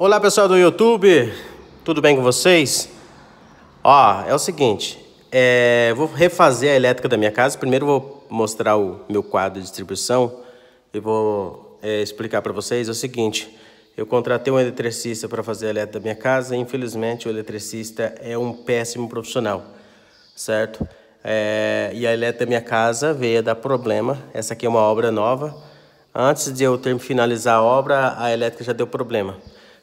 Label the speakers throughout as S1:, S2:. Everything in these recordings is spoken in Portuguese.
S1: Olá pessoal do YouTube, tudo bem com vocês? Ó, é o seguinte, é, vou refazer a elétrica da minha casa. Primeiro vou mostrar o meu quadro de distribuição e vou é, explicar para vocês é o seguinte. Eu contratei um eletricista para fazer a elétrica da minha casa e infelizmente o eletricista é um péssimo profissional, certo? É, e a elétrica da minha casa veio a dar problema. Essa aqui é uma obra nova. Antes de eu ter finalizar a obra, a elétrica já deu problema.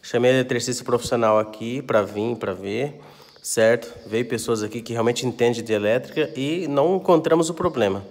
S1: Chamei eletricista profissional aqui para vir, para ver, certo? Veio pessoas aqui que realmente entendem de elétrica e não encontramos o problema.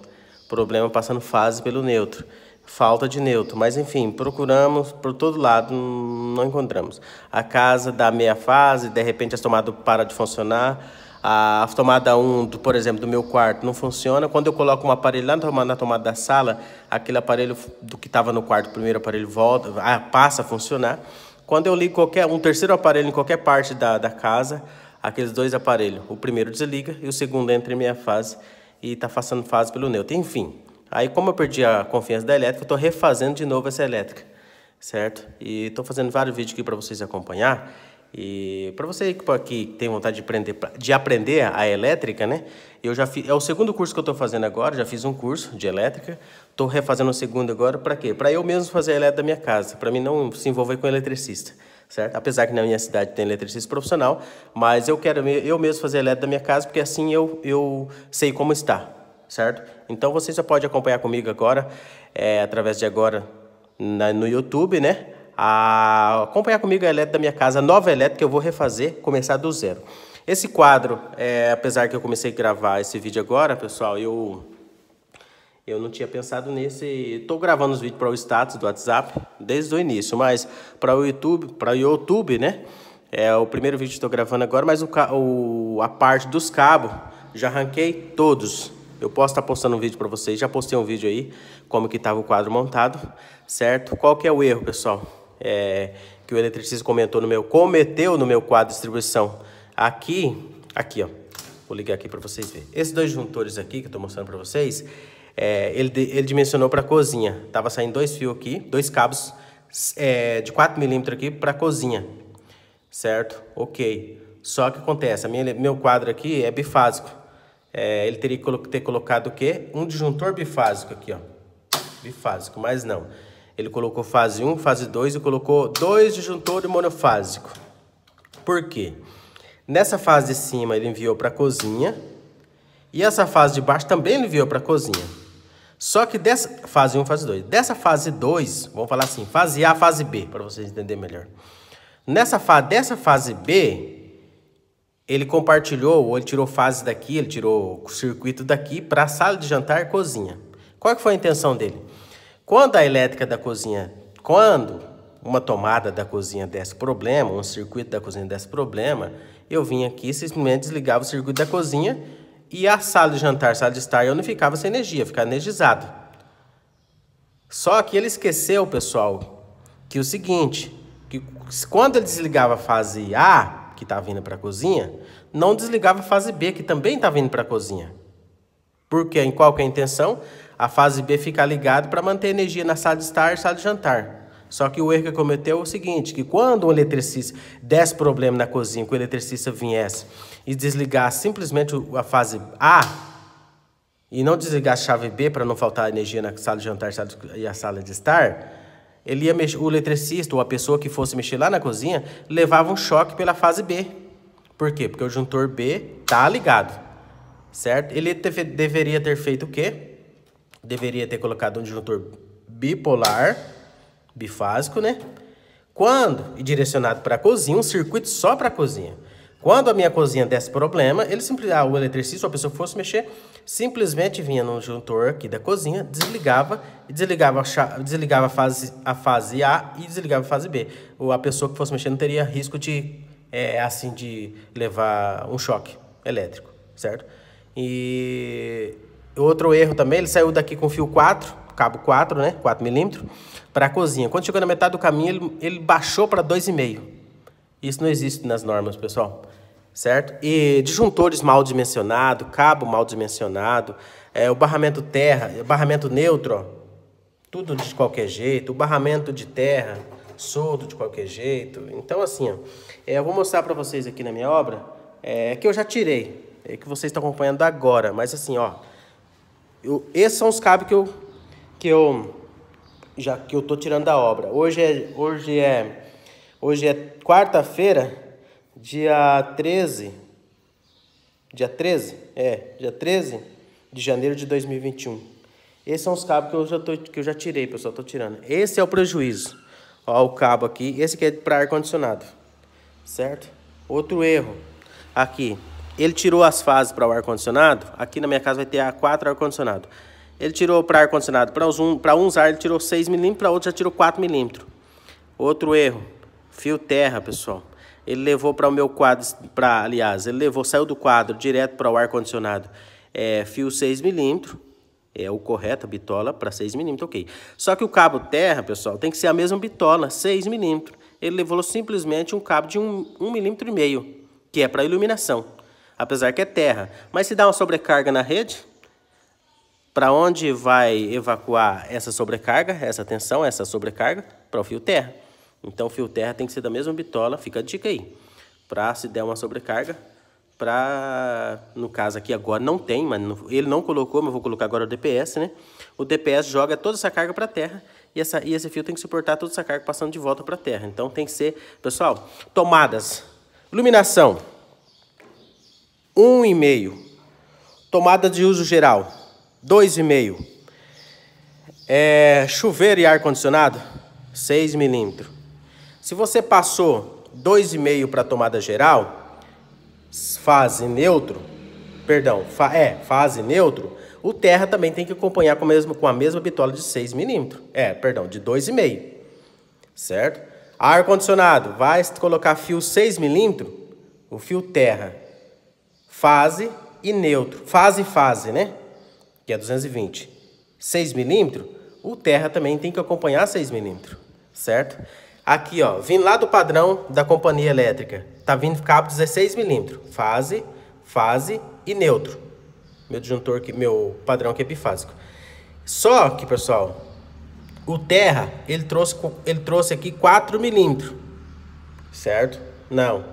S1: Problema passando fase pelo neutro falta de neutro, mas enfim, procuramos por todo lado, não encontramos. A casa dá meia fase, de repente as tomadas param de funcionar. A tomada 1, do, por exemplo, do meu quarto não funciona. Quando eu coloco um aparelho lá na tomada da sala, aquele aparelho do que estava no quarto, o primeiro aparelho volta, ah, passa a funcionar. Quando eu ligo qualquer, um terceiro aparelho em qualquer parte da, da casa, aqueles dois aparelhos, o primeiro desliga e o segundo entra em minha fase e está passando fase pelo neutro. Enfim, aí como eu perdi a confiança da elétrica, eu estou refazendo de novo essa elétrica, certo? E estou fazendo vários vídeos aqui para vocês acompanhar. E para você que tem vontade de aprender, de aprender a elétrica, né? Eu já fiz, é o segundo curso que eu estou fazendo agora, já fiz um curso de elétrica, estou refazendo o segundo agora, para quê? Para eu mesmo fazer a elétrica da minha casa, para mim não se envolver com eletricista, certo? Apesar que na minha cidade tem eletricista profissional, mas eu quero eu mesmo fazer a elétrica da minha casa, porque assim eu, eu sei como está, certo? Então você já pode acompanhar comigo agora, é, através de agora na, no YouTube, né? a acompanhar comigo a elétrica da minha casa, nova elétrica que eu vou refazer, começar do zero. Esse quadro, é, apesar que eu comecei a gravar esse vídeo agora, pessoal, eu eu não tinha pensado nesse. Estou gravando os vídeos para o status do WhatsApp desde o início, mas para o YouTube, para o YouTube, né? É o primeiro vídeo que estou gravando agora, mas o, o, a parte dos cabos já arranquei todos. Eu posso estar tá postando um vídeo para vocês. Já postei um vídeo aí como que estava o quadro montado, certo? Qual que é o erro, pessoal? é, que o eletricista comentou no meu, cometeu no meu quadro de distribuição. Aqui, aqui, ó. Vou ligar aqui para vocês verem. Esses dois juntores aqui que eu estou mostrando para vocês, é, ele, ele dimensionou para cozinha. Tava saindo dois fios aqui, dois cabos é, de 4 milímetros aqui para cozinha, certo? Ok. Só que acontece, minha, meu quadro aqui é bifásico. É, ele teria que ter colocado o quê? Um disjuntor bifásico aqui, ó. Bifásico, mas não. Ele colocou fase 1, fase 2 e colocou dois disjuntores monofásico. Por quê? Nessa fase de cima ele enviou para a cozinha e essa fase de baixo também ele enviou para a cozinha. Só que dessa fase 1, fase 2, dessa fase 2, vamos falar assim, fase A, fase B, para vocês entenderem melhor. Nessa fase, dessa fase B, ele compartilhou, ou ele tirou fase daqui, ele tirou o circuito daqui para a sala de jantar, cozinha. Qual que foi a intenção dele? Quando a elétrica da cozinha, quando uma tomada da cozinha desse problema, um circuito da cozinha desse problema, eu vinha aqui, simplesmente desligava o circuito da cozinha e a sala de jantar, sala de estar, eu não ficava sem energia, ficava energizado. Só que ele esqueceu, pessoal, que o seguinte, que quando ele desligava a fase A, que está vindo para a cozinha, não desligava a fase B, que também está vindo para a cozinha. Porque em qualquer é intenção? A fase B ficar ligada para manter energia na sala de estar e sala de jantar. Só que o erro que cometeu é o seguinte, que quando um eletricista desse problema na cozinha, que o eletricista viesse e desligasse simplesmente a fase A e não desligasse a chave B para não faltar energia na sala de jantar e a sala de estar, ele ia mexer, o eletricista ou a pessoa que fosse mexer lá na cozinha levava um choque pela fase B. Por quê? Porque o juntor B tá ligado, certo? Ele deve, deveria ter feito o quê? Deveria ter colocado um disjuntor bipolar, bifásico, né? Quando, e direcionado para a cozinha, um circuito só para a cozinha. Quando a minha cozinha desse problema, ele simplesmente, ah, o eletricista, ou a pessoa fosse mexer, simplesmente vinha no juntor aqui da cozinha, desligava, desligava, desligava a, fase, a fase A e desligava a fase B. Ou a pessoa que fosse mexer não teria risco de, é, assim, de levar um choque elétrico, certo? E Outro erro também, ele saiu daqui com fio 4, cabo 4, né? 4 milímetros, para a cozinha. Quando chegou na metade do caminho, ele, ele baixou para 2,5. Isso não existe nas normas, pessoal. Certo? E disjuntores mal dimensionado, cabo mal dimensionado, é, o barramento terra, barramento neutro, ó, tudo de qualquer jeito, o barramento de terra, solto de qualquer jeito. Então, assim, ó, é, eu vou mostrar para vocês aqui na minha obra, é, que eu já tirei, é, que vocês estão acompanhando agora, mas assim, ó, eu, esses são os cabos que eu, que eu já que eu tô tirando da obra. Hoje é hoje é hoje é quarta-feira, dia 13. Dia 13? É, dia 13 de janeiro de 2021. Esses são os cabos que eu já tô, que eu já tirei, pessoal, tô tirando. Esse é o prejuízo. Ó, o cabo aqui, esse aqui é para ar condicionado. Certo? Outro erro aqui. Ele tirou as fases para o ar-condicionado. Aqui na minha casa vai ter a 4 ar-condicionado. Ele tirou para ar-condicionado, para um, uns ar ele tirou 6 milímetros, para outros já tirou 4 milímetros. Outro erro, fio terra, pessoal. Ele levou para o meu quadro, pra, aliás, ele levou, saiu do quadro direto para o ar-condicionado, é, fio 6 milímetros, é o correto, a bitola para 6 milímetros, ok. Só que o cabo terra, pessoal, tem que ser a mesma bitola, 6 milímetros. Ele levou simplesmente um cabo de 1 um, um milímetro e meio, que é para iluminação apesar que é terra. Mas se dá uma sobrecarga na rede, para onde vai evacuar essa sobrecarga, essa tensão, essa sobrecarga? Para o fio terra. Então, o fio terra tem que ser da mesma bitola, fica a dica aí. Para se der uma sobrecarga, para, no caso aqui agora não tem, mas ele não colocou, mas eu vou colocar agora o DPS, né? O DPS joga toda essa carga para a terra e, essa, e esse fio tem que suportar toda essa carga passando de volta para a terra. Então tem que ser, pessoal, tomadas, iluminação, 1,5. Tomada de uso geral, 2,5. É, chuveiro e ar-condicionado, 6 milímetros. Se você passou 2,5 para tomada geral, fase neutro, perdão, fa é, fase neutro, o terra também tem que acompanhar com, mesmo, com a mesma bitola de 6 milímetros. É, perdão, de 2,5, certo? Ar-condicionado, vai colocar fio 6 milímetros, o fio terra fase e neutro. Fase e fase, né? Que é 220. 6 milímetros, o terra também tem que acompanhar 6 milímetros, certo? Aqui, ó, vim lá do padrão da companhia elétrica, tá vindo cabo 16 milímetros, fase, fase e neutro. Meu disjuntor aqui, meu padrão aqui é bifásico. Só que, pessoal, o terra, ele trouxe, ele trouxe aqui 4 milímetros, certo? Não,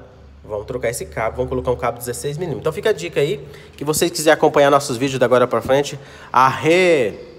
S1: Vamos trocar esse cabo, vamos colocar um cabo 16mm. Então fica a dica aí, que vocês quiserem acompanhar nossos vídeos da agora para frente, a re...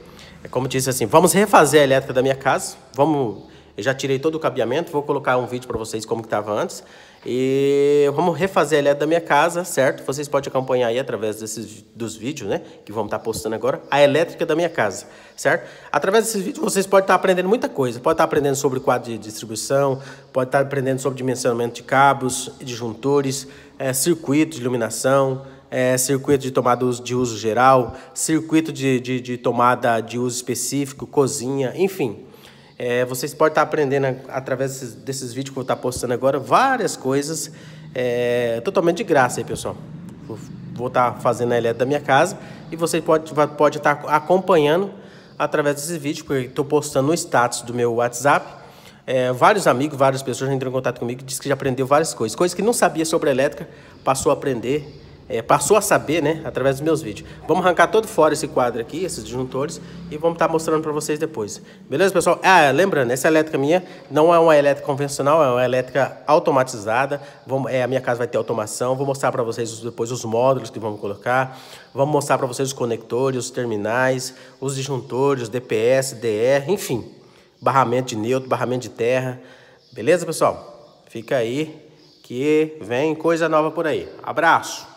S1: É como disse assim, vamos refazer a elétrica da minha casa, vamos... Eu já tirei todo o cabeamento, vou colocar um vídeo para vocês como que estava antes. E vamos refazer a LED da minha casa, certo? Vocês podem acompanhar aí através desses, dos vídeos, né? Que vamos estar tá postando agora, a elétrica da minha casa, certo? Através desses vídeos vocês podem estar tá aprendendo muita coisa. Pode estar tá aprendendo sobre quadro de distribuição, pode estar aprendendo sobre dimensionamento de cabos, disjuntores, é, eh, circuito de iluminação, é, circuito de tomada de uso geral, circuito de, de, de tomada de uso específico, cozinha, enfim é, vocês podem estar aprendendo através desses, desses vídeos que eu vou estar postando agora várias coisas é, totalmente de graça aí, pessoal. Vou, vou estar fazendo a elétrica da minha casa e você pode, pode estar acompanhando através desses vídeos, porque estou postando no status do meu WhatsApp. É, vários amigos, várias pessoas já entraram em contato comigo e disse que já aprendeu várias coisas. Coisas que não sabia sobre elétrica, passou a aprender é, passou a saber, né, através dos meus vídeos. Vamos arrancar todo fora esse quadro aqui, esses disjuntores, e vamos estar tá mostrando para vocês depois. Beleza, pessoal? Ah, lembrando, essa elétrica minha não é uma elétrica convencional, é uma elétrica automatizada. Vamos, é, a minha casa vai ter automação, vou mostrar para vocês depois os módulos que vamos colocar, vamos mostrar para vocês os conectores, os terminais, os disjuntores, DPS, DR, enfim. Barramento de neutro, barramento de terra. Beleza, pessoal? Fica aí que vem coisa nova por aí. Abraço!